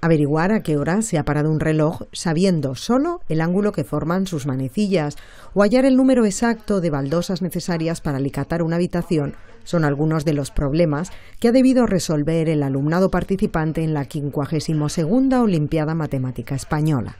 averiguar a qué hora se ha parado un reloj sabiendo solo el ángulo que forman sus manecillas o hallar el número exacto de baldosas necesarias para alicatar una habitación son algunos de los problemas que ha debido resolver el alumnado participante en la 52 Olimpiada Matemática Española.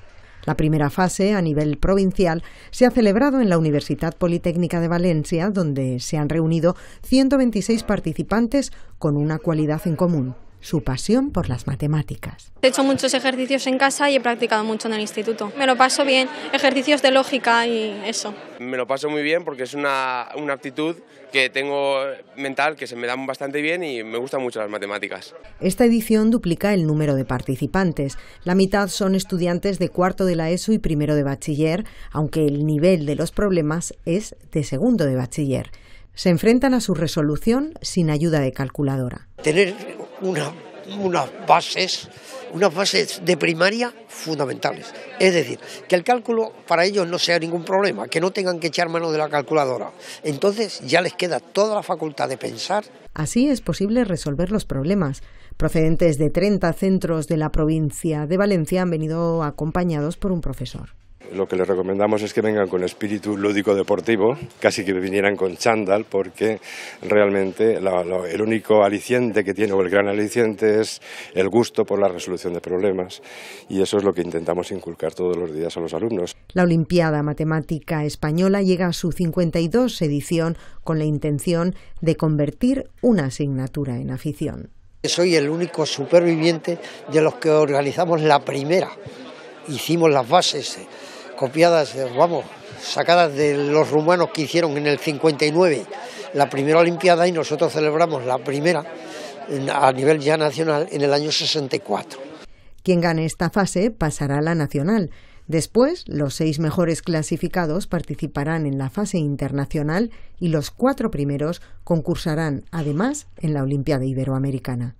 La primera fase, a nivel provincial, se ha celebrado en la Universidad Politécnica de Valencia, donde se han reunido 126 participantes con una cualidad en común, su pasión por las matemáticas. He hecho muchos ejercicios en casa y he practicado mucho en el instituto. Me lo paso bien, ejercicios de lógica y eso. Me lo paso muy bien porque es una, una aptitud que tengo mental que se me da bastante bien y me gustan mucho las matemáticas. Esta edición duplica el número de participantes. La mitad son estudiantes de cuarto de la ESO y primero de bachiller, aunque el nivel de los problemas es de segundo de bachiller. Se enfrentan a su resolución sin ayuda de calculadora. Tener unas bases unas bases de primaria fundamentales. Es decir, que el cálculo para ellos no sea ningún problema, que no tengan que echar mano de la calculadora. Entonces ya les queda toda la facultad de pensar. Así es posible resolver los problemas. Procedentes de 30 centros de la provincia de Valencia han venido acompañados por un profesor. Lo que les recomendamos es que vengan con espíritu lúdico deportivo, casi que vinieran con chándal, porque realmente el único aliciente que tiene, o el gran aliciente, es el gusto por la resolución de problemas. Y eso es lo que intentamos inculcar todos los días a los alumnos. La Olimpiada Matemática Española llega a su 52 edición con la intención de convertir una asignatura en afición. Soy el único superviviente de los que organizamos la primera. Hicimos las bases copiadas, eh, vamos, sacadas de los rumanos que hicieron en el 59 la primera Olimpiada y nosotros celebramos la primera a nivel ya nacional en el año 64. Quien gane esta fase pasará a la nacional. Después, los seis mejores clasificados participarán en la fase internacional y los cuatro primeros concursarán, además, en la Olimpiada Iberoamericana.